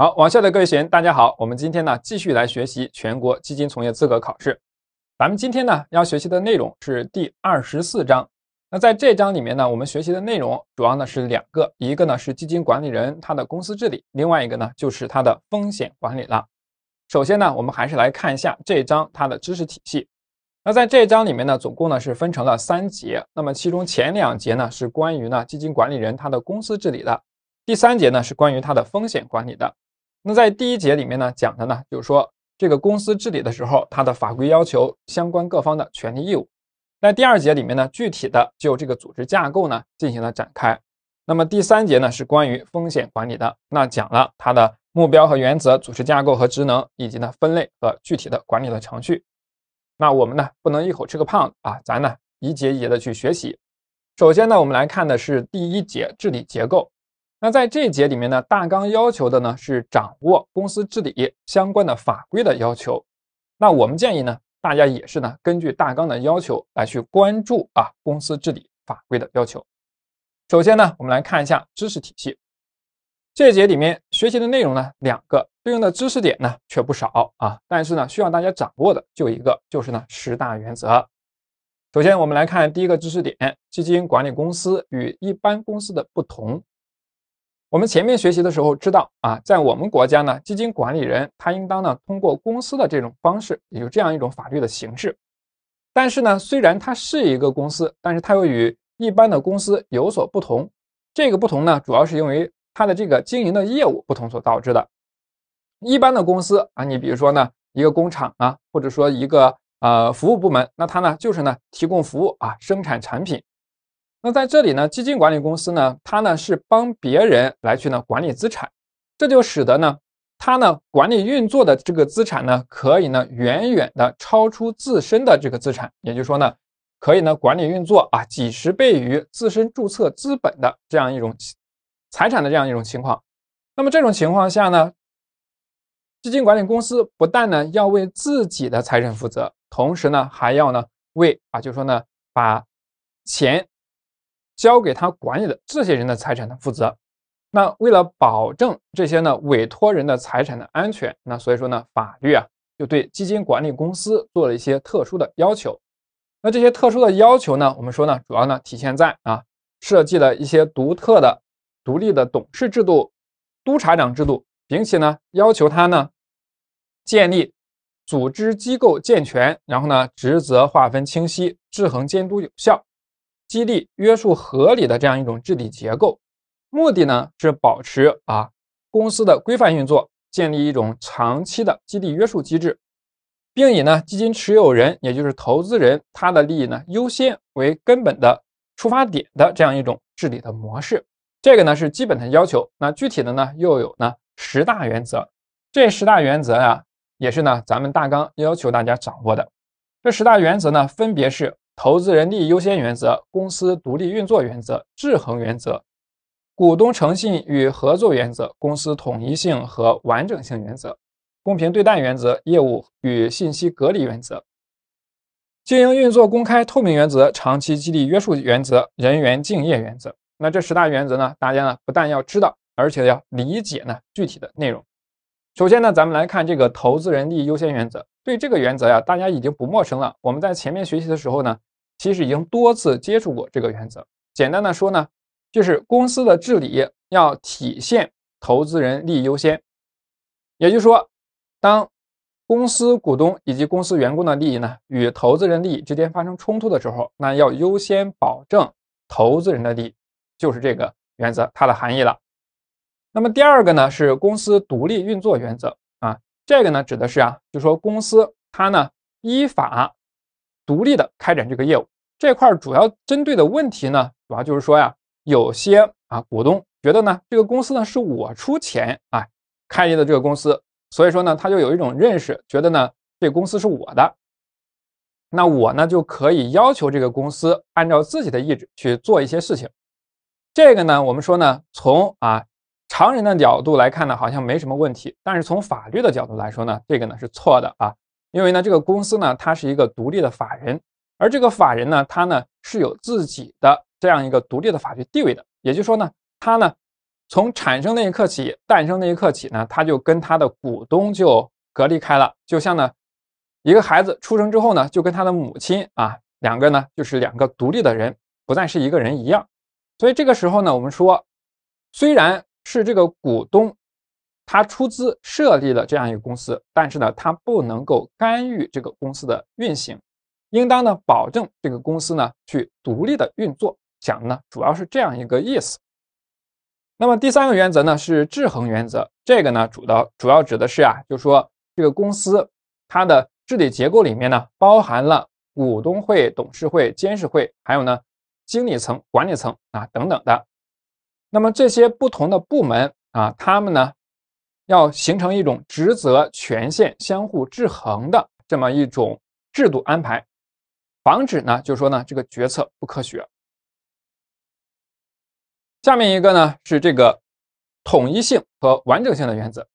好，网校的各位学员，大家好！我们今天呢继续来学习全国基金从业资格考试。咱们今天呢要学习的内容是第二十四章。那在这章里面呢，我们学习的内容主要呢是两个，一个呢是基金管理人他的公司治理，另外一个呢就是它的风险管理了。首先呢，我们还是来看一下这章它的知识体系。那在这章里面呢，总共呢是分成了三节。那么其中前两节呢是关于呢基金管理人他的公司治理的，第三节呢是关于它的风险管理的。那在第一节里面呢，讲的呢就是说这个公司治理的时候，它的法规要求相关各方的权利义务。那第二节里面呢，具体的就这个组织架构呢进行了展开。那么第三节呢是关于风险管理的，那讲了它的目标和原则、组织架构和职能，以及呢分类和具体的管理的程序。那我们呢不能一口吃个胖子啊，咱呢一节一节的去学习。首先呢，我们来看的是第一节治理结构。那在这一节里面呢，大纲要求的呢是掌握公司治理相关的法规的要求。那我们建议呢，大家也是呢根据大纲的要求来去关注啊公司治理法规的要求。首先呢，我们来看一下知识体系。这一节里面学习的内容呢两个，对应的知识点呢却不少啊，但是呢需要大家掌握的就一个，就是呢十大原则。首先我们来看第一个知识点：基金管理公司与一般公司的不同。我们前面学习的时候知道啊，在我们国家呢，基金管理人他应当呢通过公司的这种方式，也有这样一种法律的形式。但是呢，虽然它是一个公司，但是它又与一般的公司有所不同。这个不同呢，主要是因为它的这个经营的业务不同所导致的。一般的公司啊，你比如说呢，一个工厂啊，或者说一个呃服务部门，那它呢就是呢提供服务啊，生产产品。那在这里呢，基金管理公司呢，它呢是帮别人来去呢管理资产，这就使得呢，它呢管理运作的这个资产呢，可以呢远远的超出自身的这个资产，也就是说呢，可以呢管理运作啊几十倍于自身注册资本的这样一种财产的这样一种情况。那么这种情况下呢，基金管理公司不但呢要为自己的财产负责，同时呢还要呢为啊，就说呢把钱。交给他管理的这些人的财产的负责，那为了保证这些呢委托人的财产的安全，那所以说呢，法律啊就对基金管理公司做了一些特殊的要求。那这些特殊的要求呢，我们说呢，主要呢体现在啊设计了一些独特的、独立的董事制度、督察长制度，并且呢要求他呢建立组织机构健全，然后呢职责划分清晰，制衡监督有效。激励约束合理的这样一种治理结构，目的呢是保持啊公司的规范运作，建立一种长期的激励约束机制，并以呢基金持有人也就是投资人他的利益呢优先为根本的出发点的这样一种治理的模式，这个呢是基本的要求。那具体的呢又有呢十大原则，这十大原则呀也是呢咱们大纲要求大家掌握的。这十大原则呢分别是。投资人利益优先原则、公司独立运作原则、制衡原则、股东诚信与合作原则、公司统一性和完整性原则、公平对待原则、业务与信息隔离原则、经营运作公开透明原则、长期激励约束原则、人员敬业原则。那这十大原则呢？大家呢不但要知道，而且要理解呢具体的内容。首先呢，咱们来看这个投资人利益优先原则。对这个原则呀，大家已经不陌生了。我们在前面学习的时候呢。其实已经多次接触过这个原则。简单的说呢，就是公司的治理要体现投资人利益优先，也就是说，当公司股东以及公司员工的利益呢与投资人利益之间发生冲突的时候，那要优先保证投资人的利益，就是这个原则它的含义了。那么第二个呢是公司独立运作原则啊，这个呢指的是啊，就说公司它呢依法。独立的开展这个业务，这块主要针对的问题呢，主要就是说呀，有些啊股东觉得呢，这个公司呢是我出钱啊开立的这个公司，所以说呢，他就有一种认识，觉得呢，这公司是我的，那我呢就可以要求这个公司按照自己的意志去做一些事情。这个呢，我们说呢，从啊常人的角度来看呢，好像没什么问题，但是从法律的角度来说呢，这个呢是错的啊。因为呢，这个公司呢，它是一个独立的法人，而这个法人呢，它呢是有自己的这样一个独立的法律地位的。也就是说呢，它呢从产生那一刻起，诞生那一刻起呢，它就跟它的股东就隔离开了，就像呢一个孩子出生之后呢，就跟他的母亲啊，两个呢就是两个独立的人，不再是一个人一样。所以这个时候呢，我们说，虽然是这个股东。他出资设立了这样一个公司，但是呢，他不能够干预这个公司的运行，应当呢保证这个公司呢去独立的运作。讲呢主要是这样一个意思。那么第三个原则呢是制衡原则，这个呢主的主要指的是啊，就是说这个公司它的治理结构里面呢包含了股东会、董事会、监事会，还有呢经理层、管理层啊等等的。那么这些不同的部门啊，他们呢。要形成一种职责权限相互制衡的这么一种制度安排，防止呢，就说呢这个决策不科学。下面一个呢是这个统一性和完整性的原则，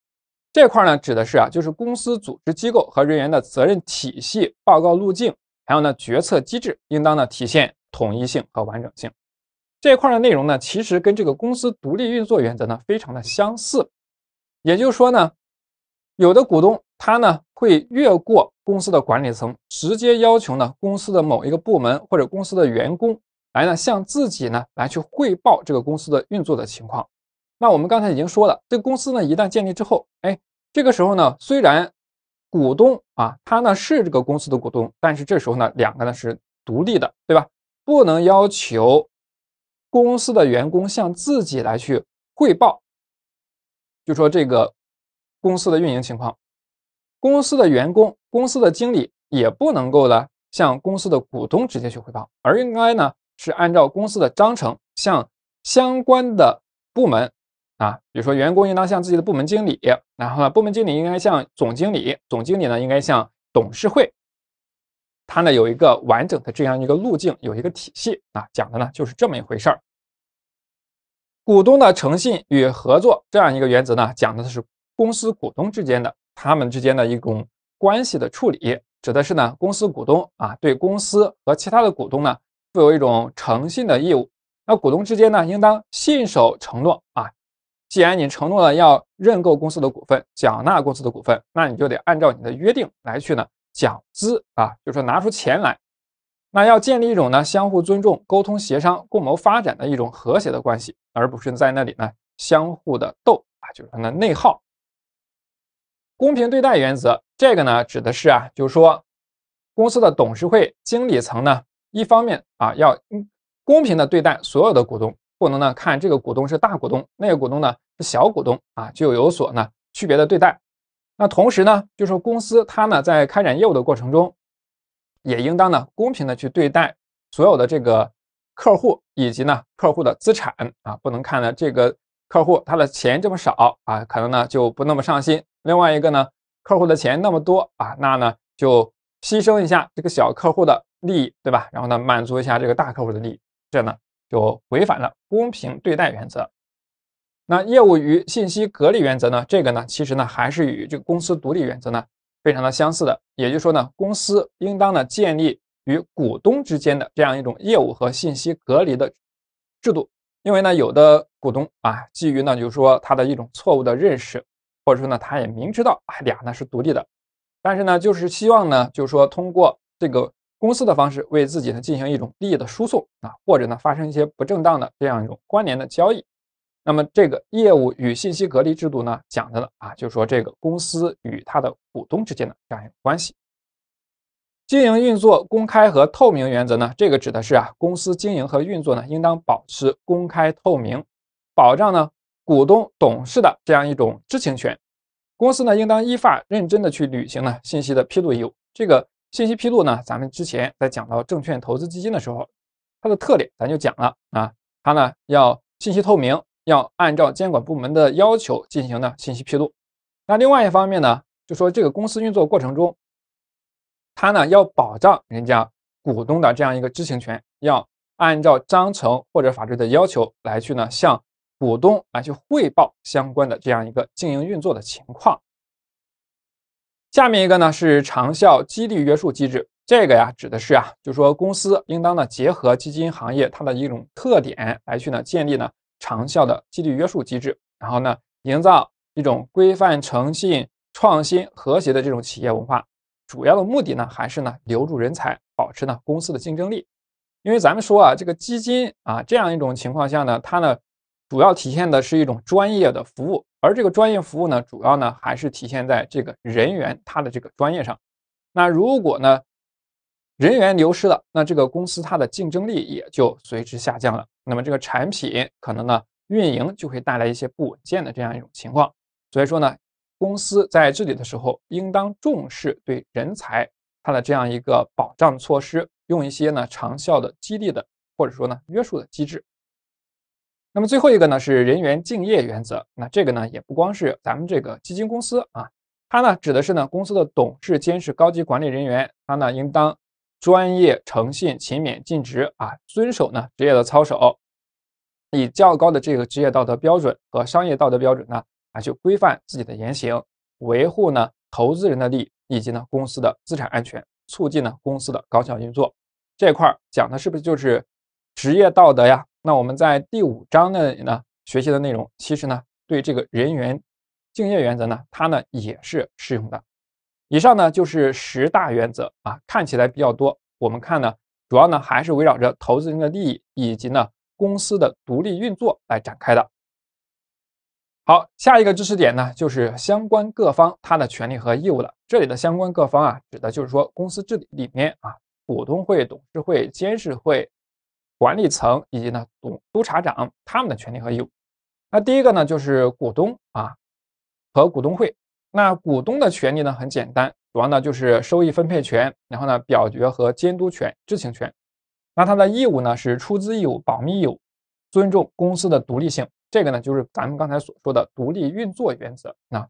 这块呢指的是啊，就是公司组织机构和人员的责任体系、报告路径，还有呢决策机制应当呢体现统一性和完整性。这块的内容呢，其实跟这个公司独立运作原则呢非常的相似。也就是说呢，有的股东他呢会越过公司的管理层，直接要求呢公司的某一个部门或者公司的员工来呢向自己呢来去汇报这个公司的运作的情况。那我们刚才已经说了，这个公司呢一旦建立之后，哎，这个时候呢虽然股东啊他呢是这个公司的股东，但是这时候呢两个呢是独立的，对吧？不能要求公司的员工向自己来去汇报。就说这个公司的运营情况，公司的员工、公司的经理也不能够呢向公司的股东直接去汇报，而应该呢是按照公司的章程向相关的部门啊，比如说员工应当向自己的部门经理，然后呢部门经理应该向总经理，总经理呢应该向董事会，它呢有一个完整的这样一个路径，有一个体系啊，讲的呢就是这么一回事儿。股东的诚信与合作这样一个原则呢，讲的是公司股东之间的他们之间的一种关系的处理，指的是呢公司股东啊对公司和其他的股东呢负有一种诚信的义务。那股东之间呢应当信守承诺啊，既然你承诺了要认购公司的股份，缴纳公司的股份，那你就得按照你的约定来去呢缴资啊，就是拿出钱来。那要建立一种呢相互尊重、沟通协商、共谋发展的一种和谐的关系，而不是在那里呢相互的斗啊，就是呢内耗。公平对待原则，这个呢指的是啊，就是说公司的董事会、经理层呢，一方面啊要公平的对待所有的股东，不能呢看这个股东是大股东，那个股东呢是小股东啊，就有所呢区别的对待。那同时呢，就是公司它呢在开展业务的过程中。也应当呢公平的去对待所有的这个客户以及呢客户的资产啊，不能看呢这个客户他的钱这么少啊，可能呢就不那么上心。另外一个呢，客户的钱那么多啊，那呢就牺牲一下这个小客户的利益，对吧？然后呢满足一下这个大客户的利益，这呢就违反了公平对待原则。那业务与信息隔离原则呢，这个呢其实呢还是与这个公司独立原则呢。非常的相似的，也就是说呢，公司应当呢建立与股东之间的这样一种业务和信息隔离的制度，因为呢，有的股东啊，基于呢就是说他的一种错误的认识，或者说呢他也明知道啊俩呢是独立的，但是呢就是希望呢就是说通过这个公司的方式为自己呢进行一种利益的输送啊，或者呢发生一些不正当的这样一种关联的交易。那么这个业务与信息隔离制度呢，讲的呢啊，就是说这个公司与它的股东之间的这样一个关系。经营运作公开和透明原则呢，这个指的是啊，公司经营和运作呢应当保持公开透明，保障呢股东、董事的这样一种知情权。公司呢应当依法认真的去履行呢信息的披露义务。这个信息披露呢，咱们之前在讲到证券投资基金的时候，它的特点咱就讲了啊，它呢要信息透明。要按照监管部门的要求进行呢信息披露。那另外一方面呢，就说这个公司运作过程中，它呢要保障人家股东的这样一个知情权，要按照章程或者法律的要求来去呢向股东来去汇报相关的这样一个经营运作的情况。下面一个呢是长效激励约束机制，这个呀指的是啊，就说公司应当呢结合基金行业它的一种特点来去呢建立呢。长效的激励约束机制，然后呢，营造一种规范、诚信、创新、和谐的这种企业文化。主要的目的呢，还是呢，留住人才，保持呢公司的竞争力。因为咱们说啊，这个基金啊，这样一种情况下呢，它呢，主要体现的是一种专业的服务，而这个专业服务呢，主要呢，还是体现在这个人员他的这个专业上。那如果呢，人员流失了，那这个公司它的竞争力也就随之下降了。那么这个产品可能呢，运营就会带来一些不稳健的这样一种情况，所以说呢，公司在治理的时候，应当重视对人才他的这样一个保障措施，用一些呢长效的激励的或者说呢约束的机制。那么最后一个呢是人员敬业原则，那这个呢也不光是咱们这个基金公司啊，它呢指的是呢公司的董事、监事、高级管理人员，他呢应当。专业、诚信、勤勉、尽职啊，遵守呢职业的操守，以较高的这个职业道德标准和商业道德标准呢啊，去规范自己的言行，维护呢投资人的利益以及呢公司的资产安全，促进呢公司的高效运作。这块讲的是不是就是职业道德呀？那我们在第五章那里呢学习的内容，其实呢对这个人员敬业原则呢，它呢也是适用的。以上呢就是十大原则啊，看起来比较多。我们看呢，主要呢还是围绕着投资人的利益以及呢公司的独立运作来展开的。好，下一个知识点呢就是相关各方他的权利和义务了。这里的相关各方啊，指的就是说公司治理里面啊，股东会、董事会、监事会、管理层以及呢董督察长他们的权利和义务。那第一个呢就是股东啊和股东会。那股东的权利呢很简单，主要呢就是收益分配权，然后呢表决和监督权、知情权。那他的义务呢是出资义务、保密义务、尊重公司的独立性。这个呢就是咱们刚才所说的独立运作原则。那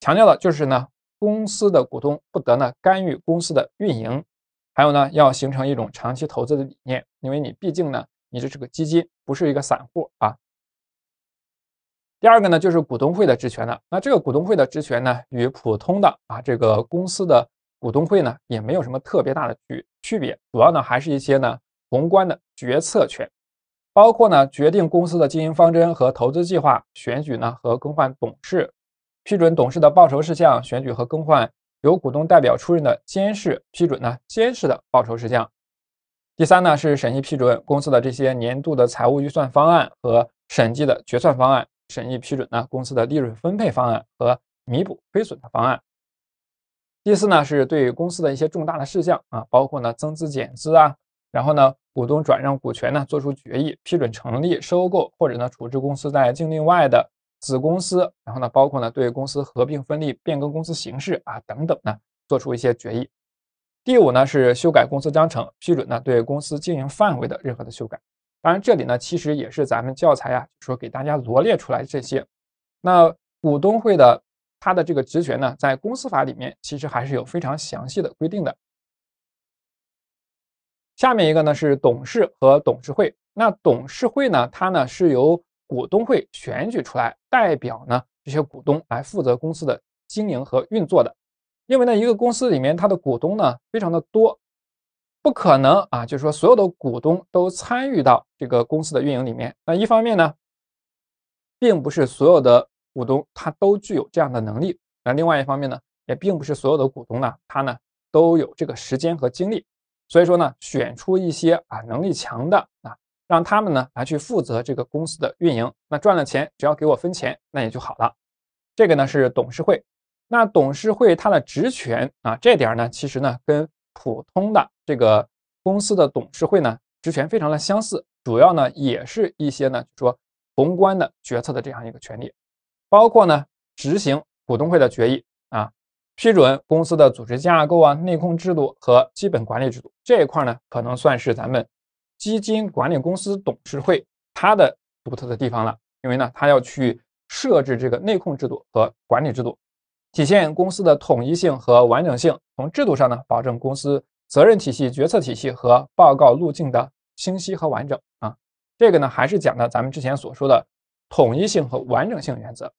强调的就是呢，公司的股东不得呢干预公司的运营，还有呢要形成一种长期投资的理念，因为你毕竟呢你这是个基金，不是一个散户啊。第二个呢，就是股东会的职权了。那这个股东会的职权呢，与普通的啊这个公司的股东会呢，也没有什么特别大的区区别，主要呢还是一些呢宏观的决策权，包括呢决定公司的经营方针和投资计划，选举呢和更换董事，批准董事的报酬事项，选举和更换由股东代表出任的监事，批准呢监事的报酬事项。第三呢是审议批准公司的这些年度的财务预算方案和审计的决算方案。审议批准呢公司的利润分配方案和弥补亏损的方案。第四呢是对公司的一些重大的事项啊，包括呢增资减资啊，然后呢股东转让股权呢做出决议，批准成立、收购或者呢处置公司在境内外的子公司，然后呢包括呢对公司合并、分立、变更公司形式啊等等呢做出一些决议。第五呢是修改公司章程，批准呢对公司经营范围的任何的修改。当然，这里呢其实也是咱们教材啊，说给大家罗列出来这些。那股东会的它的这个职权呢，在公司法里面其实还是有非常详细的规定的。下面一个呢是董事和董事会。那董事会呢，它呢是由股东会选举出来，代表呢这些股东来负责公司的经营和运作的。因为呢，一个公司里面它的股东呢非常的多。不可能啊！就是说，所有的股东都参与到这个公司的运营里面。那一方面呢，并不是所有的股东他都具有这样的能力；那另外一方面呢，也并不是所有的股东呢，他呢都有这个时间和精力。所以说呢，选出一些啊能力强的啊，让他们呢来去负责这个公司的运营。那赚了钱，只要给我分钱，那也就好了。这个呢是董事会。那董事会它的职权啊，这点呢其实呢跟。普通的这个公司的董事会呢，职权非常的相似，主要呢也是一些呢，说宏观的决策的这样一个权利，包括呢执行股东会的决议啊，批准公司的组织架构啊、内控制度和基本管理制度这一块呢，可能算是咱们基金管理公司董事会它的独特的地方了，因为呢，它要去设置这个内控制度和管理制度。体现公司的统一性和完整性，从制度上呢，保证公司责任体系、决策体系和报告路径的清晰和完整啊。这个呢，还是讲的咱们之前所说的统一性和完整性原则。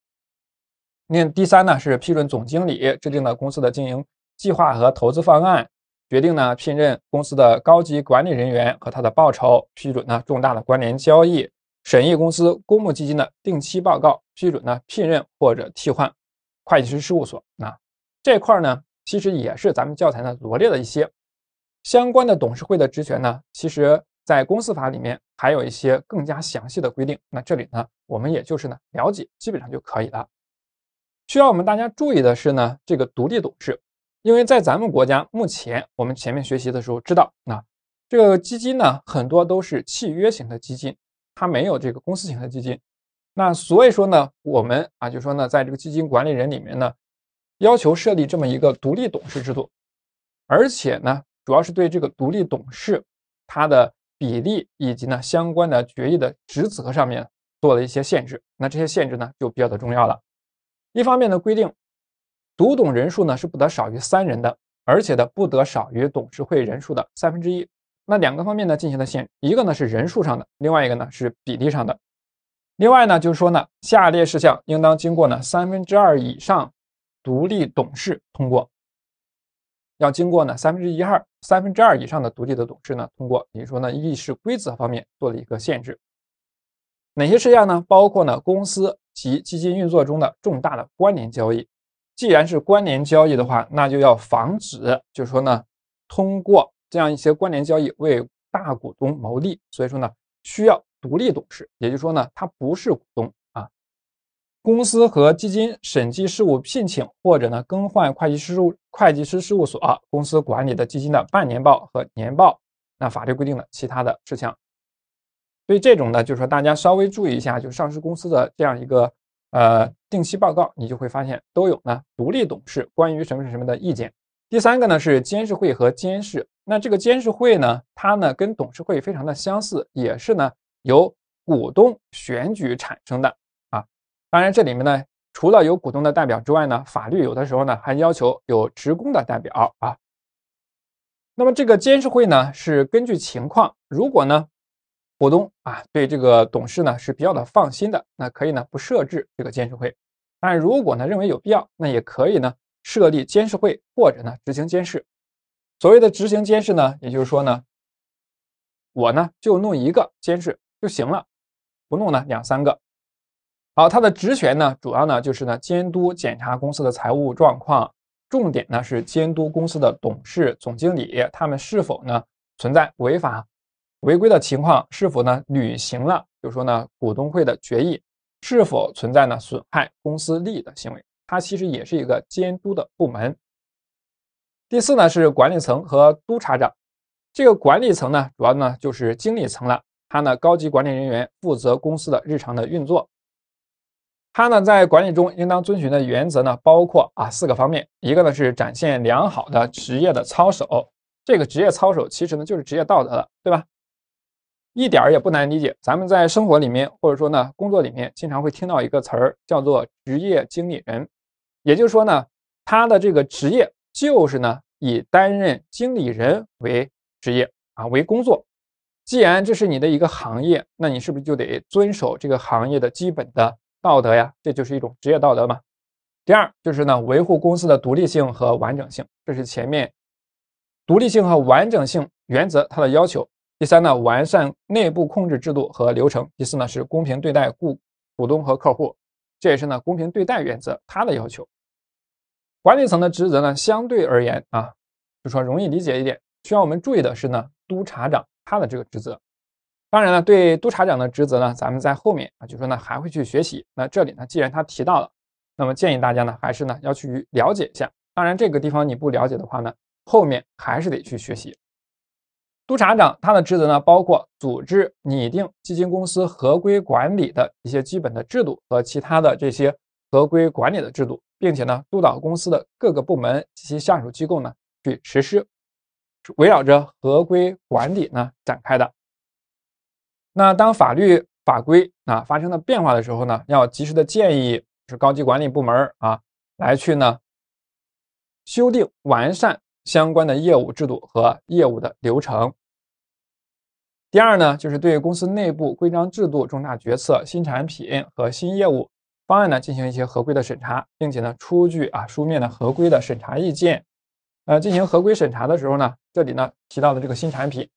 那第三呢，是批准总经理制定的公司的经营计划和投资方案，决定呢聘任公司的高级管理人员和他的报酬，批准呢重大的关联交易，审议公司公募基金的定期报告，批准呢聘任或者替换。会计师事务所那这块呢，其实也是咱们教材呢罗列了一些相关的董事会的职权呢。其实，在公司法里面还有一些更加详细的规定。那这里呢，我们也就是呢了解，基本上就可以了。需要我们大家注意的是呢，这个独立董事，因为在咱们国家目前，我们前面学习的时候知道，那这个基金呢，很多都是契约型的基金，它没有这个公司型的基金。那所以说呢，我们啊，就说呢，在这个基金管理人里面呢，要求设立这么一个独立董事制度，而且呢，主要是对这个独立董事他的比例以及呢相关的决议的职责上面做了一些限制。那这些限制呢，就比较的重要了。一方面的规定，独董人数呢是不得少于三人的，而且呢不得少于董事会人数的三分之一。那两个方面呢进行了限，一个呢是人数上的，另外一个呢是比例上的。另外呢，就是说呢，下列事项应当经过呢三分之二以上独立董事通过，要经过呢三分之一二三分之二以上的独立的董事呢通过，也就说呢议事规则方面做了一个限制。哪些事项呢？包括呢公司及基金运作中的重大的关联交易。既然是关联交易的话，那就要防止，就是说呢，通过这样一些关联交易为大股东谋利。所以说呢，需要。独立董事，也就是说呢，他不是股东啊。公司和基金审计事务聘请或者呢更换会计师事务会计师事务所，公司管理的基金的半年报和年报，那法律规定的其他的事项。所以这种呢，就是说大家稍微注意一下，就上市公司的这样一个呃定期报告，你就会发现都有呢。独立董事关于什么什么的意见。第三个呢是监事会和监事，那这个监事会呢，它呢跟董事会非常的相似，也是呢。由股东选举产生的啊，当然这里面呢，除了有股东的代表之外呢，法律有的时候呢还要求有职工的代表啊。那么这个监事会呢是根据情况，如果呢股东啊对这个董事呢是比较的放心的，那可以呢不设置这个监事会；但如果呢认为有必要，那也可以呢设立监事会或者呢执行监事。所谓的执行监事呢，也就是说呢，我呢就弄一个监事。就行了，不弄呢两三个。好，他的职权呢，主要呢就是呢监督检查公司的财务状况，重点呢是监督公司的董事、总经理他们是否呢存在违法、违规的情况，是否呢履行了，比如说呢股东会的决议，是否存在呢损害公司利益的行为。它其实也是一个监督的部门。第四呢是管理层和督察长，这个管理层呢主要呢就是经理层了。他呢，高级管理人员负责公司的日常的运作。他呢，在管理中应当遵循的原则呢，包括啊四个方面。一个呢是展现良好的职业的操守，这个职业操守其实呢就是职业道德了，对吧？一点儿也不难理解。咱们在生活里面或者说呢工作里面，经常会听到一个词儿叫做职业经理人，也就是说呢，他的这个职业就是呢以担任经理人为职业啊为工作。既然这是你的一个行业，那你是不是就得遵守这个行业的基本的道德呀？这就是一种职业道德嘛。第二就是呢，维护公司的独立性和完整性，这是前面独立性和完整性原则它的要求。第三呢，完善内部控制制度和流程。第四呢，是公平对待股股东和客户，这也是呢公平对待原则它的要求。管理层的职责呢，相对而言啊，就说容易理解一点。需要我们注意的是呢，督察长。他的这个职责，当然了，对督察长的职责呢，咱们在后面啊，就说呢还会去学习。那这里呢，既然他提到了，那么建议大家呢，还是呢要去了解一下。当然，这个地方你不了解的话呢，后面还是得去学习。督察长他的职责呢，包括组织拟定基金公司合规管理的一些基本的制度和其他的这些合规管理的制度，并且呢，督导公司的各个部门及其下属机构呢去实施。围绕着合规管理呢展开的。那当法律法规啊发生了变化的时候呢，要及时的建议是高级管理部门啊来去呢修订完善相关的业务制度和业务的流程。第二呢，就是对公司内部规章制度、重大决策、新产品和新业务方案呢进行一些合规的审查，并且呢出具啊书面的合规的审查意见。呃，进行合规审查的时候呢，这里呢提到的这个新产品，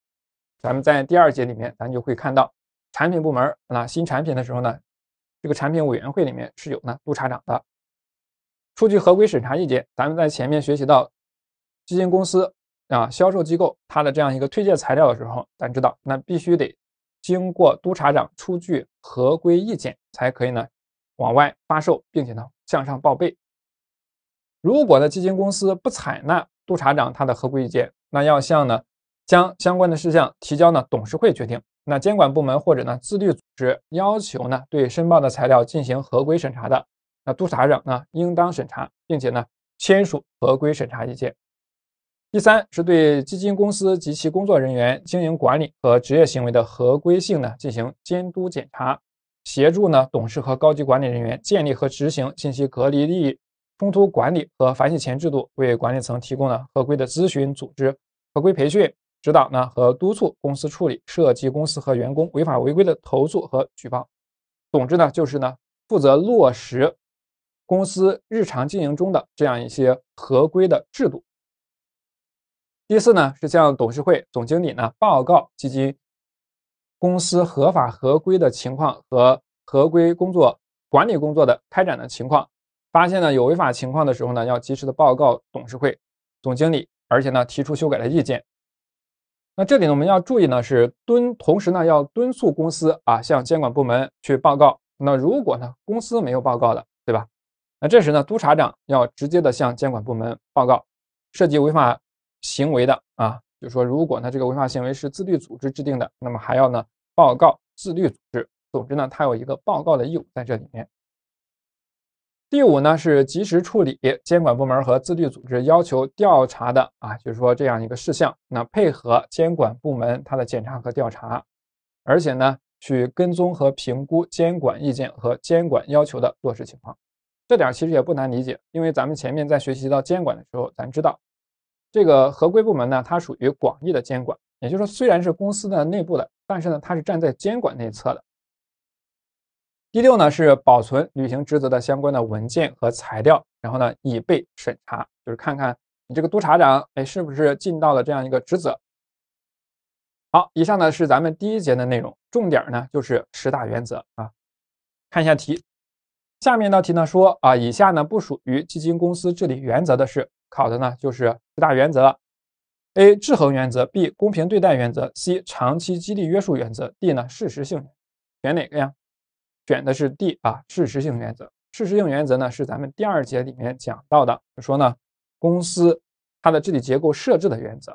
咱们在第二节里面，咱就会看到产品部门那新产品的时候呢，这个产品委员会里面是有呢督察长的，出具合规审查意见。咱们在前面学习到基金公司啊销售机构它的这样一个推荐材料的时候，咱知道那必须得经过督察长出具合规意见才可以呢往外发售，并且呢向上报备。如果呢基金公司不采纳，督察长他的合规意见，那要向呢将相关的事项提交呢董事会决定。那监管部门或者呢自律组织要求呢对申报的材料进行合规审查的，那督察长呢应当审查，并且呢签署合规审查意见。第三是对基金公司及其工作人员经营管理和职业行为的合规性呢进行监督检查，协助呢董事和高级管理人员建立和执行信息隔离利益。冲突管理和反洗钱制度为管理层提供了合规的咨询、组织合规培训、指导呢和督促公司处理涉及公司和员工违法违规的投诉和举报。总之呢，就是呢负责落实公司日常经营中的这样一些合规的制度。第四呢是向董事会、总经理呢报告基金公司合法合规的情况和合规工作管理工作的开展的情况。发现呢有违法情况的时候呢，要及时的报告董事会、总经理，而且呢提出修改的意见。那这里呢我们要注意呢是敦，同时呢要敦促公司啊向监管部门去报告。那如果呢公司没有报告的，对吧？那这时呢督察长要直接的向监管部门报告涉及违法行为的啊，就是说如果呢这个违法行为是自律组织制定的，那么还要呢报告自律组织。总之呢他有一个报告的义务在这里面。第五呢是及时处理监管部门和自律组织要求调查的啊，就是说这样一个事项，那配合监管部门它的检查和调查，而且呢去跟踪和评估监管意见和监管要求的落实情况。这点其实也不难理解，因为咱们前面在学习到监管的时候，咱知道这个合规部门呢，它属于广义的监管，也就是说虽然是公司的内部的，但是呢它是站在监管内侧的。第六呢是保存履行职责的相关的文件和材料，然后呢以备审查，就是看看你这个督察长，哎，是不是尽到了这样一个职责。好，以上呢是咱们第一节的内容，重点呢就是十大原则啊。看一下题，下面一道题呢说啊，以下呢不属于基金公司治理原则的是，考的呢就是十大原则。A. 制衡原则，B. 公平对待原则，C. 长期激励约束原则，D. 呢事实性，选哪个呀？选的是 D 啊，事实性原则。事实性原则呢，是咱们第二节里面讲到的，就说呢，公司它的治理结构设置的原则。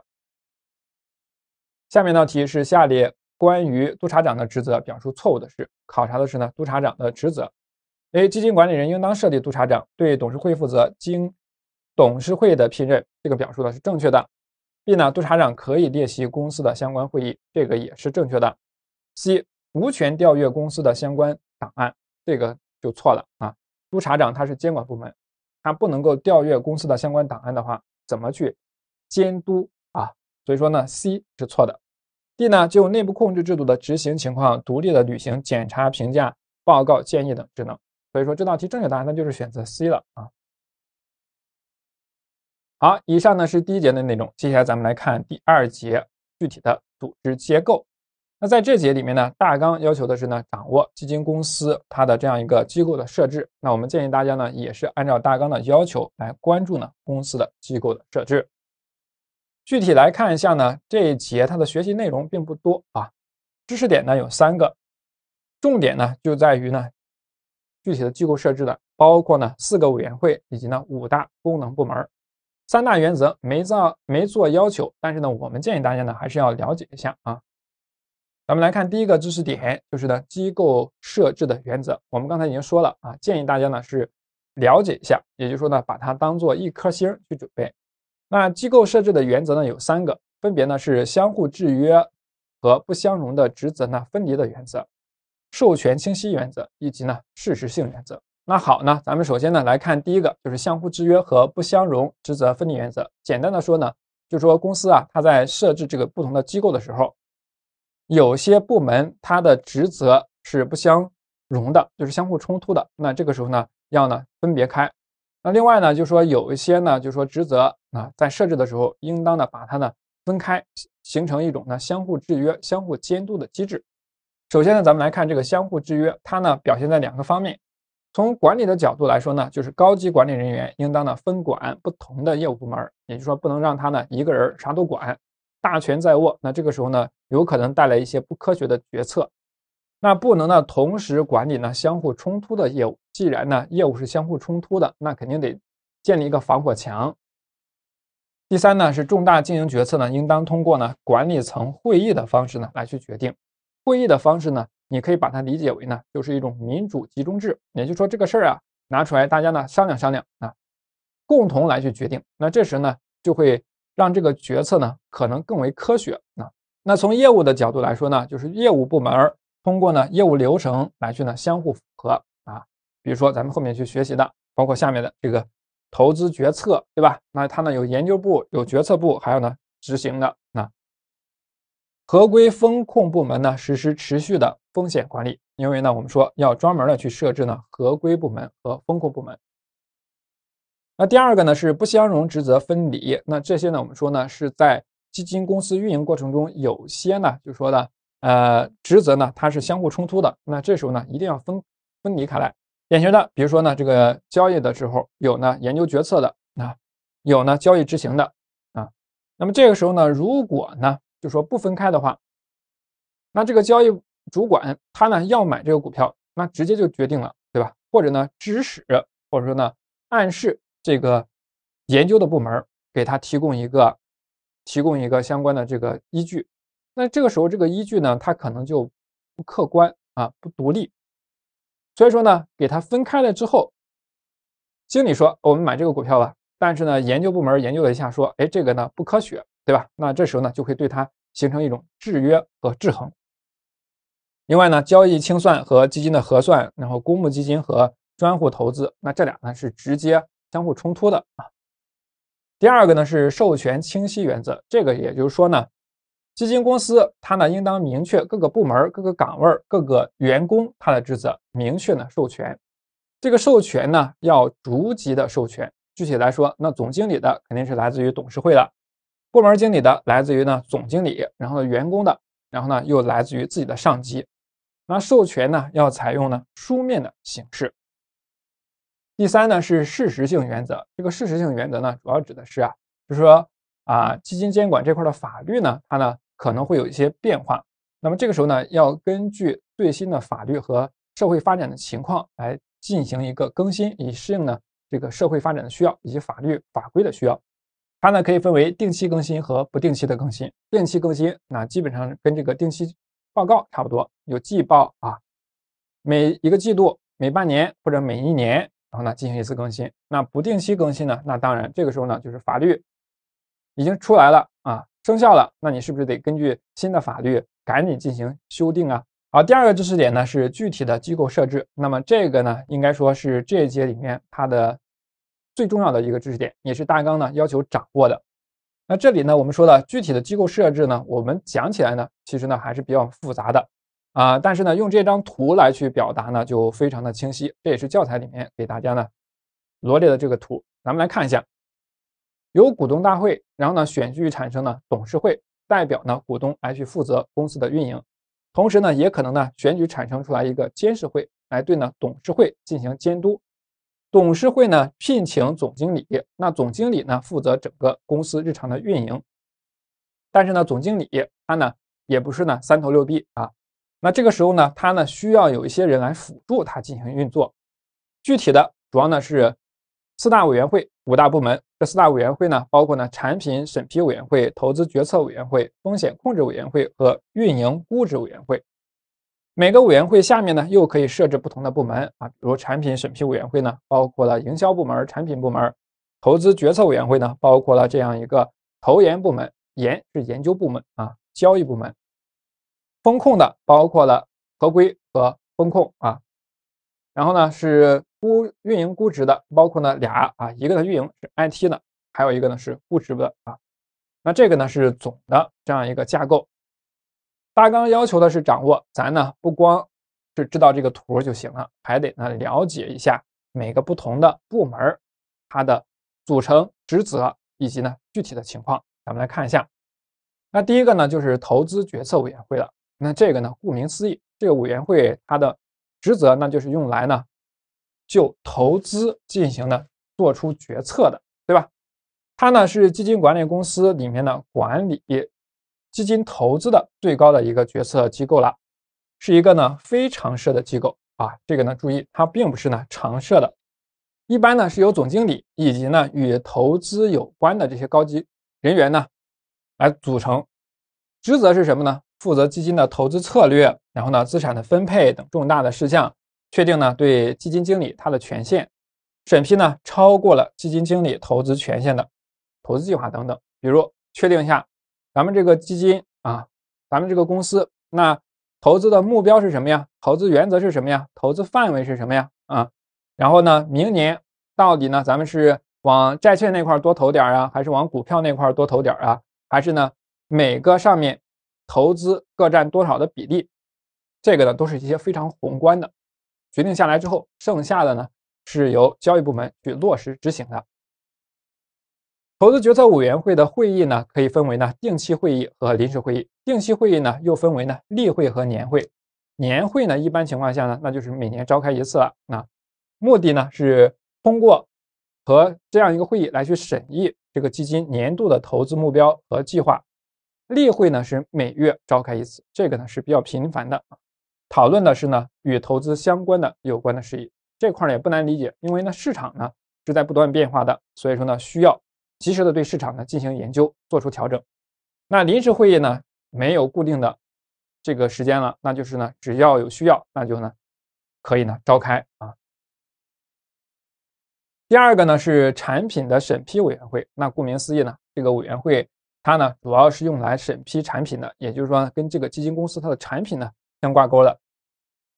下面道题是下列关于督察长的职责表述错误的是，考察的是呢督察长的职责。A 基金管理人应当设立督察长，对董事会负责，经董事会的聘任，这个表述的是正确的。B 呢，督察长可以列席公司的相关会议，这个也是正确的。C 无权调阅公司的相关。档案这个就错了啊，督察长他是监管部门，他不能够调阅公司的相关档案的话，怎么去监督啊？所以说呢，C 是错的。D 呢，就内部控制制度的执行情况，独立的履行检查、评价、报告、建议等职能。所以说这道题正确答案那就是选择 C 了啊。好，以上呢是第一节的内容，接下来咱们来看第二节具体的组织结构。那在这节里面呢，大纲要求的是呢，掌握基金公司它的这样一个机构的设置。那我们建议大家呢，也是按照大纲的要求来关注呢公司的机构的设置。具体来看一下呢，这一节它的学习内容并不多啊，知识点呢有三个，重点呢就在于呢具体的机构设置的，包括呢四个委员会以及呢五大功能部门，三大原则没造没做要求，但是呢，我们建议大家呢还是要了解一下啊。咱们来看第一个知识点，就是呢机构设置的原则。我们刚才已经说了啊，建议大家呢是了解一下，也就是说呢，把它当做一颗星去准备。那机构设置的原则呢有三个，分别呢是相互制约和不相容的职责呢分离的原则、授权清晰原则以及呢事实性原则。那好呢，咱们首先呢来看第一个，就是相互制约和不相容职责分离原则。简单的说呢，就是说公司啊，它在设置这个不同的机构的时候。有些部门它的职责是不相容的，就是相互冲突的。那这个时候呢，要呢分别开。那另外呢，就是说有一些呢，就是说职责啊，在设置的时候，应当呢把它呢分开，形成一种呢相互制约、相互监督的机制。首先呢，咱们来看这个相互制约，它呢表现在两个方面。从管理的角度来说呢，就是高级管理人员应当呢分管不同的业务部门，也就是说不能让他呢一个人啥都管。大权在握，那这个时候呢，有可能带来一些不科学的决策。那不能呢，同时管理呢相互冲突的业务。既然呢，业务是相互冲突的，那肯定得建立一个防火墙。第三呢，是重大经营决策呢，应当通过呢管理层会议的方式呢来去决定。会议的方式呢，你可以把它理解为呢，就是一种民主集中制。也就是说，这个事儿啊，拿出来大家呢商量商量啊，共同来去决定。那这时呢，就会。让这个决策呢可能更为科学。那那从业务的角度来说呢，就是业务部门通过呢业务流程来去呢相互符合啊。比如说咱们后面去学习的，包括下面的这个投资决策，对吧？那它呢有研究部、有决策部，还有呢执行的。那合规风控部门呢实施持续的风险管理，因为呢我们说要专门的去设置呢合规部门和风控部门。那第二个呢是不相容职责分离。那这些呢，我们说呢是在基金公司运营过程中，有些呢就是说的，呃，职责呢它是相互冲突的。那这时候呢，一定要分分离开来。典型的，比如说呢，这个交易的时候有呢研究决策的，啊，有呢交易执行的，啊，那么这个时候呢，如果呢就说不分开的话，那这个交易主管他呢要买这个股票，那直接就决定了，对吧？或者呢指使，或者说呢暗示。这个研究的部门给他提供一个提供一个相关的这个依据，那这个时候这个依据呢，它可能就不客观啊，不独立，所以说呢，给他分开了之后，经理说我们买这个股票吧，但是呢，研究部门研究了一下说，哎，这个呢不科学，对吧？那这时候呢，就会对它形成一种制约和制衡。另外呢，交易清算和基金的核算，然后公募基金和专户投资，那这俩呢是直接。相互冲突的啊。第二个呢是授权清晰原则，这个也就是说呢，基金公司它呢应当明确各个部门、各个岗位、各个员工它的职责，明确呢授权。这个授权呢要逐级的授权。具体来说，那总经理的肯定是来自于董事会的，部门经理的来自于呢总经理，然后呢员工的，然后呢又来自于自己的上级。那授权呢要采用呢书面的形式。第三呢是事实性原则，这个事实性原则呢主要指的是啊，就是说啊，基金监管这块的法律呢，它呢可能会有一些变化，那么这个时候呢要根据最新的法律和社会发展的情况来进行一个更新，以适应呢这个社会发展的需要以及法律法规的需要。它呢可以分为定期更新和不定期的更新。定期更新那基本上跟这个定期报告差不多，有季报啊，每一个季度、每半年或者每一年。然后呢，进行一次更新。那不定期更新呢？那当然，这个时候呢，就是法律已经出来了啊，生效了。那你是不是得根据新的法律赶紧进行修订啊？好，第二个知识点呢是具体的机构设置。那么这个呢，应该说是这一节里面它的最重要的一个知识点，也是大纲呢要求掌握的。那这里呢，我们说的具体的机构设置呢，我们讲起来呢，其实呢还是比较复杂的。啊，但是呢，用这张图来去表达呢，就非常的清晰。这也是教材里面给大家呢罗列的这个图，咱们来看一下。由股东大会，然后呢选举产生呢董事会，代表呢股东来去负责公司的运营，同时呢也可能呢选举产生出来一个监事会来对呢董事会进行监督。董事会呢聘请总经理，那总经理呢负责整个公司日常的运营，但是呢总经理他呢也不是呢三头六臂啊。那这个时候呢，它呢需要有一些人来辅助它进行运作，具体的主要呢是四大委员会、五大部门。这四大委员会呢，包括呢产品审批委员会、投资决策委员会、风险控制委员会和运营估值委员会。每个委员会下面呢，又可以设置不同的部门啊，比如产品审批委员会呢，包括了营销部门、产品部门；投资决策委员会呢，包括了这样一个投研部门，研是研究部门啊，交易部门。风控的包括了合规和风控啊，然后呢是估运营估值的，包括呢俩啊，一个呢运营是 IT 的，还有一个呢是估值的啊。那这个呢是总的这样一个架构。大纲要求的是掌握，咱呢不光是知道这个图就行了，还得呢了解一下每个不同的部门它的组成、职责以及呢具体的情况。咱们来看一下，那第一个呢就是投资决策委员会了。那这个呢？顾名思义，这个委员会它的职责呢，就是用来呢就投资进行呢做出决策的，对吧？它呢是基金管理公司里面的管理基金投资的最高的一个决策机构了，是一个呢非常设的机构啊。这个呢注意，它并不是呢常设的，一般呢是由总经理以及呢与投资有关的这些高级人员呢来组成。职责是什么呢？负责基金的投资策略，然后呢，资产的分配等重大的事项，确定呢对基金经理他的权限，审批呢超过了基金经理投资权限的投资计划等等，比如确定一下咱们这个基金啊，咱们这个公司那投资的目标是什么呀？投资原则是什么呀？投资范围是什么呀？啊，然后呢，明年到底呢咱们是往债券那块多投点啊，还是往股票那块多投点啊？还是呢每个上面？投资各占多少的比例？这个呢，都是一些非常宏观的决定下来之后，剩下的呢是由交易部门去落实执行的。投资决策委员会的会议呢，可以分为呢定期会议和临时会议。定期会议呢，又分为呢例会和年会。年会呢，一般情况下呢，那就是每年召开一次了。那目的呢，是通过和这样一个会议来去审议这个基金年度的投资目标和计划。例会呢是每月召开一次，这个呢是比较频繁的，讨论的是呢与投资相关的有关的事宜。这块也不难理解，因为呢市场呢是在不断变化的，所以说呢需要及时的对市场呢进行研究，做出调整。那临时会议呢没有固定的这个时间了，那就是呢只要有需要，那就呢可以呢召开啊。第二个呢是产品的审批委员会，那顾名思义呢这个委员会。它呢主要是用来审批产品的，也就是说跟这个基金公司它的产品呢相挂钩的。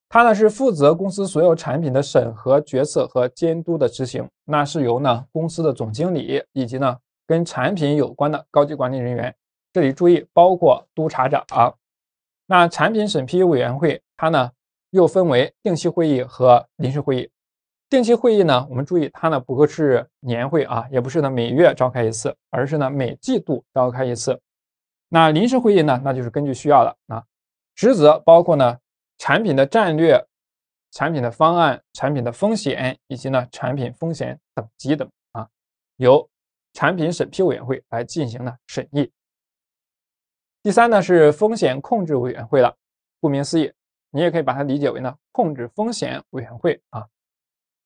它呢是负责公司所有产品的审核、决策和监督的执行，那是由呢公司的总经理以及呢跟产品有关的高级管理人员。这里注意，包括督察长。那产品审批委员会，它呢又分为定期会议和临时会议。定期会议呢，我们注意它呢，不是年会啊，也不是呢每月召开一次，而是呢每季度召开一次。那临时会议呢，那就是根据需要了啊。职责包括呢产品的战略、产品的方案、产品的风险以及呢产品风险等级等啊，由产品审批委员会来进行呢审议。第三呢是风险控制委员会了，顾名思义，你也可以把它理解为呢控制风险委员会啊。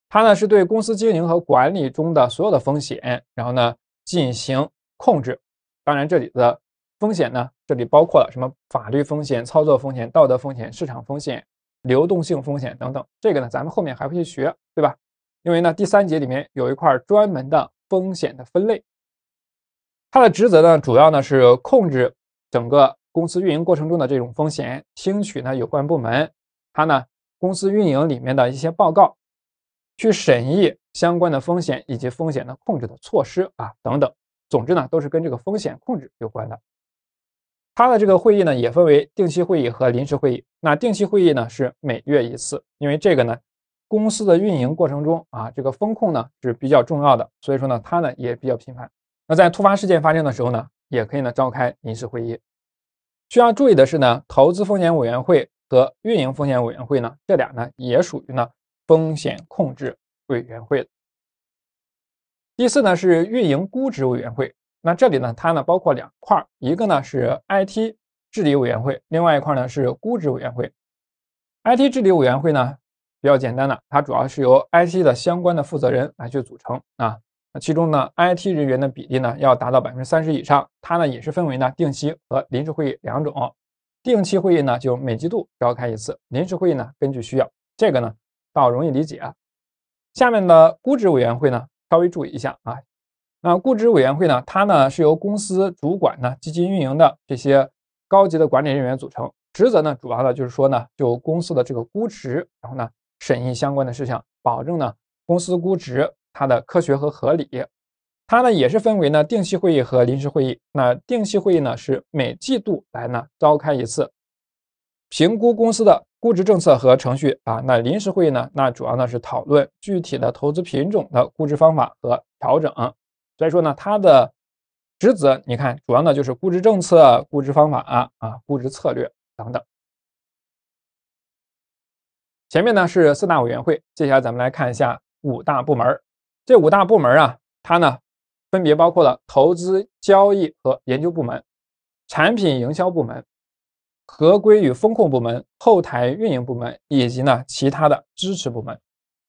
它呢是对公司经营和管理中的所有的风险，然后呢进行控制。当然，这里的风险呢，这里包括了什么法律风险、操作风险、道德风险、市场风险、流动性风险等等。这个呢，咱们后面还会去学，对吧？因为呢，第三节里面有一块专门的风险的分类。它的职责呢，主要呢是控制整个公司运营过程中的这种风险，听取呢有关部门它呢公司运营里面的一些报告。去审议相关的风险以及风险的控制的措施啊等等，总之呢都是跟这个风险控制有关的。它的这个会议呢也分为定期会议和临时会议。那定期会议呢是每月一次，因为这个呢公司的运营过程中啊这个风控呢是比较重要的，所以说呢它呢也比较频繁。那在突发事件发生的时候呢，也可以呢召开临时会议。需要注意的是呢，投资风险委员会和运营风险委员会呢这俩呢也属于呢。风险控制委员会的第四呢是运营估值委员会。那这里呢，它呢包括两块一个呢是 IT 治理委员会，另外一块呢是估值委员会。IT 治理委员会呢比较简单的，它主要是由 IT 的相关的负责人来去组成啊。那其中呢，IT 人员的比例呢要达到百分之三十以上。它呢也是分为呢定期和临时会议两种。定期会议呢就每季度召开一次，临时会议呢根据需要。这个呢。倒容易理解啊。下面的估值委员会呢，稍微注意一下啊。那估值委员会呢，它呢是由公司主管呢基金运营的这些高级的管理人员组成，职责呢主要呢就是说呢，就公司的这个估值，然后呢审议相关的事项，保证呢公司估值它的科学和合理。它呢也是分为呢定期会议和临时会议。那定期会议呢是每季度来呢召开一次，评估公司的。估值政策和程序啊，那临时会议呢？那主要呢是讨论具体的投资品种的估值方法和调整。所以说呢，它的职责你看，主要呢就是估值政策、估值方法啊、估值策略等等。前面呢是四大委员会，接下来咱们来看一下五大部门。这五大部门啊，它呢分别包括了投资交易和研究部门、产品营销部门。合规与风控部门、后台运营部门以及呢其他的支持部门。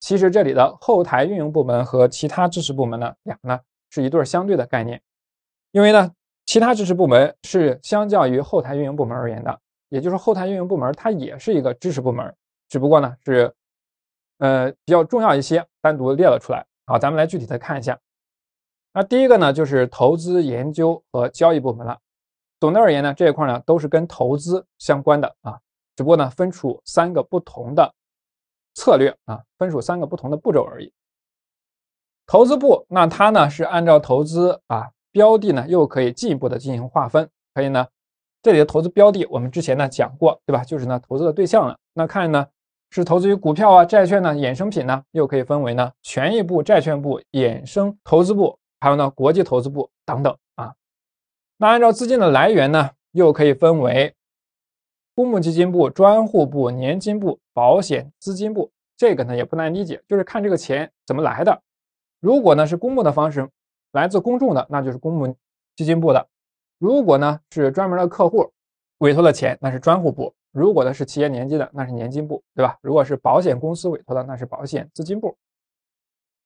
其实这里的后台运营部门和其他支持部门呢俩呢是一对相对的概念，因为呢其他支持部门是相较于后台运营部门而言的，也就是后台运营部门它也是一个支持部门，只不过呢是呃比较重要一些，单独列了出来。好，咱们来具体的看一下。那第一个呢就是投资研究和交易部门了。总的而言呢，这一块呢都是跟投资相关的啊，只不过呢分出三个不同的策略啊，分出三个不同的步骤而已。投资部那它呢是按照投资啊标的呢又可以进一步的进行划分，可以呢这里的投资标的我们之前呢讲过对吧？就是呢投资的对象了。那看呢是投资于股票啊、债券呢、衍生品呢，又可以分为呢权益部、债券部、衍生投资部，还有呢国际投资部等等。那按照资金的来源呢，又可以分为公募基金部、专户部、年金部、保险资金部。这个呢也不难理解，就是看这个钱怎么来的。如果呢是公募的方式，来自公众的，那就是公募基金部的；如果呢是专门的客户委托的钱，那是专户部；如果呢是企业年金的，那是年金部，对吧？如果是保险公司委托的，那是保险资金部、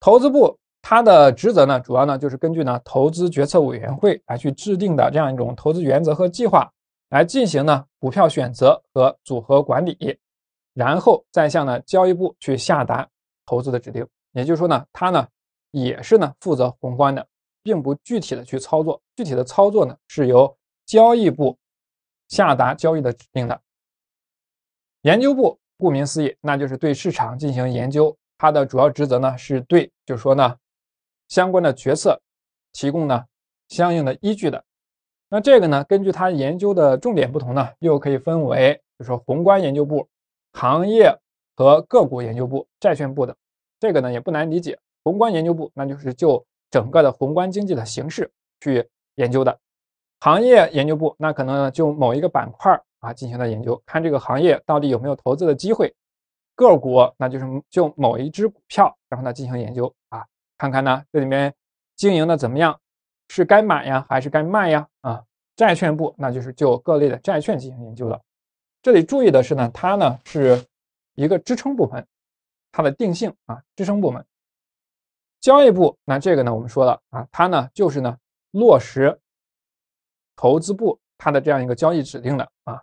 投资部。它的职责呢，主要呢就是根据呢投资决策委员会来去制定的这样一种投资原则和计划来进行呢股票选择和组合管理，然后再向呢交易部去下达投资的指令。也就是说呢，它呢也是呢负责宏观的，并不具体的去操作，具体的操作呢是由交易部下达交易的指令的。研究部顾名思义，那就是对市场进行研究，它的主要职责呢是对，就是说呢。相关的决策提供呢相应的依据的，那这个呢，根据它研究的重点不同呢，又可以分为就是宏观研究部、行业和个股研究部、债券部等。这个呢也不难理解，宏观研究部那就是就整个的宏观经济的形式去研究的，行业研究部那可能就某一个板块啊进行的研究，看这个行业到底有没有投资的机会，个股那就是就某一只股票，然后呢进行研究。看看呢，这里面经营的怎么样，是该买呀还是该卖呀？啊，债券部那就是就各类的债券进行研究了。这里注意的是呢，它呢是一个支撑部门，它的定性啊，支撑部门。交易部那这个呢，我们说了啊，它呢就是呢落实投资部它的这样一个交易指令的啊，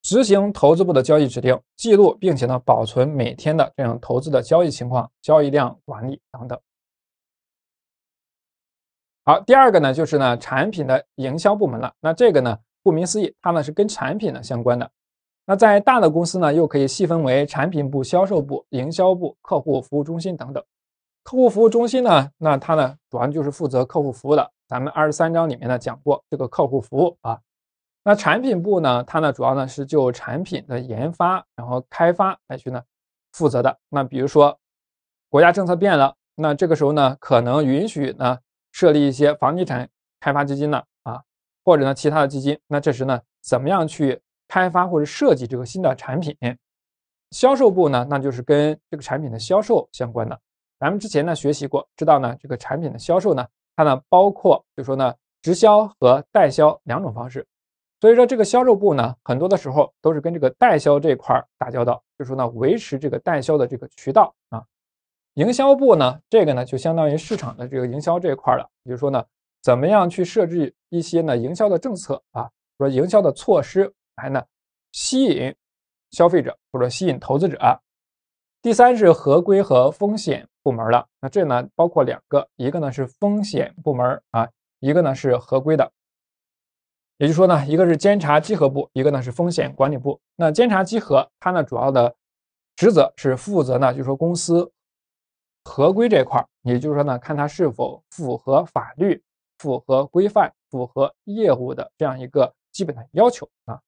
执行投资部的交易指令，记录并且呢保存每天的这样投资的交易情况、交易量管理等等。好，第二个呢，就是呢产品的营销部门了。那这个呢，顾名思义，它呢是跟产品呢相关的。那在大的公司呢，又可以细分为产品部、销售部、营销部、客户服务中心等等。客户服务中心呢，那它呢主要就是负责客户服务的。咱们二十三章里面呢讲过这个客户服务啊。那产品部呢，它呢主要呢是就产品的研发，然后开发来去呢负责的。那比如说国家政策变了，那这个时候呢，可能允许呢。设立一些房地产开发基金呢，啊，或者呢其他的基金，那这时呢，怎么样去开发或者设计这个新的产品？销售部呢，那就是跟这个产品的销售相关的。咱们之前呢学习过，知道呢这个产品的销售呢，它呢包括就说呢直销和代销两种方式。所以说这个销售部呢，很多的时候都是跟这个代销这块儿打交道，就说呢维持这个代销的这个渠道啊。营销部呢，这个呢就相当于市场的这个营销这一块了。就是说呢，怎么样去设置一些呢营销的政策啊，说营销的措施来呢吸引消费者或者吸引投资者。第三是合规和风险部门了，那这呢包括两个，一个呢是风险部门啊，一个呢是合规的。也就是说呢，一个是监察稽核部，一个呢是风险管理部。那监察稽核它呢主要的职责是负责呢，就是说公司。合规这块儿，也就是说呢，看它是否符合法律、符合规范、符合业务的这样一个基本的要求啊。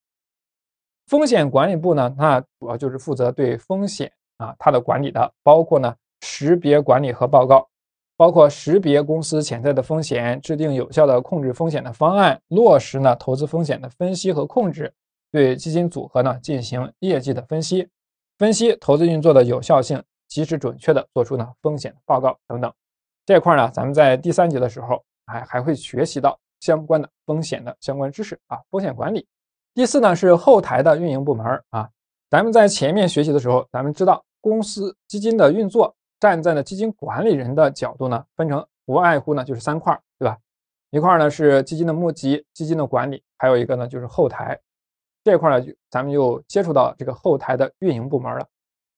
风险管理部呢，那主要就是负责对风险啊它的管理的，包括呢识别管理和报告，包括识别公司潜在的风险，制定有效的控制风险的方案，落实呢投资风险的分析和控制，对基金组合呢进行业绩的分析，分析投资运作的有效性。及时准确的做出呢风险报告等等，这块儿呢，咱们在第三节的时候还还会学习到相关的风险的相关知识啊，风险管理。第四呢是后台的运营部门啊，咱们在前面学习的时候，咱们知道公司基金的运作，站在呢基金管理人的角度呢，分成不外乎呢就是三块，对吧？一块呢是基金的募集、基金的管理，还有一个呢就是后台，这块儿呢，咱们就接触到这个后台的运营部门了。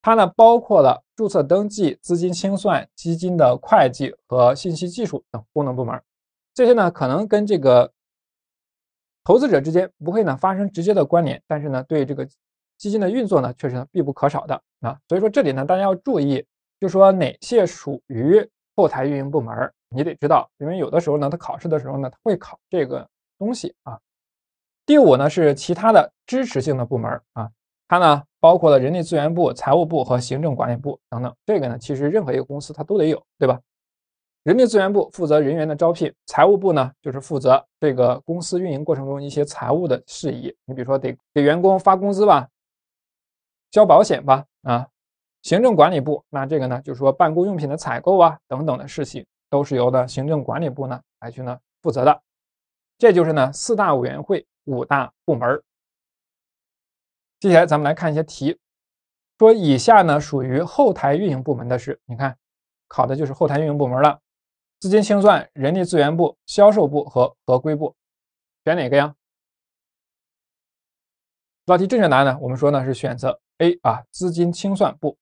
它呢包括了注册登记、资金清算、基金的会计和信息技术等功能部门，这些呢可能跟这个投资者之间不会呢发生直接的关联，但是呢对这个基金的运作呢确实呢必不可少的啊，所以说这里呢大家要注意，就说哪些属于后台运营部门，你得知道，因为有的时候呢他考试的时候呢他会考这个东西啊。第五呢是其他的支持性的部门啊，它呢。包括了人力资源部、财务部和行政管理部等等。这个呢，其实任何一个公司它都得有，对吧？人力资源部负责人员的招聘，财务部呢就是负责这个公司运营过程中一些财务的事宜。你比如说得给员工发工资吧，交保险吧，啊，行政管理部那这个呢就是说办公用品的采购啊等等的事情，都是由呢行政管理部呢来去呢负责的。这就是呢四大委员会、五大部门。接下来咱们来看一些题，说以下呢属于后台运营部门的是，你看，考的就是后台运营部门了，资金清算、人力资源部、销售部和合规部，选哪个呀？这道题正确答案呢，我们说呢是选择 A 啊，资金清算部。